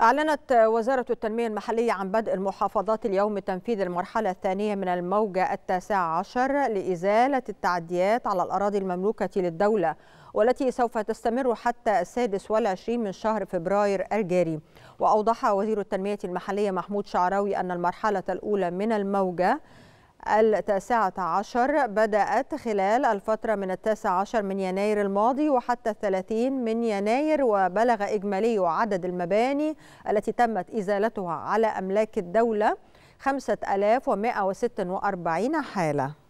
أعلنت وزارة التنمية المحلية عن بدء المحافظات اليوم تنفيذ المرحلة الثانية من الموجة التاسعة عشر لإزالة التعديات على الأراضي المملوكة للدولة والتي سوف تستمر حتى السادس والعشرين من شهر فبراير الجاري وأوضح وزير التنمية المحلية محمود شعراوي أن المرحلة الأولى من الموجة التاسعة عشر بدأت خلال الفترة من التاسع عشر من يناير الماضي وحتى الثلاثين من يناير وبلغ إجمالي عدد المباني التي تمت إزالتها على أملاك الدولة 5146 حالة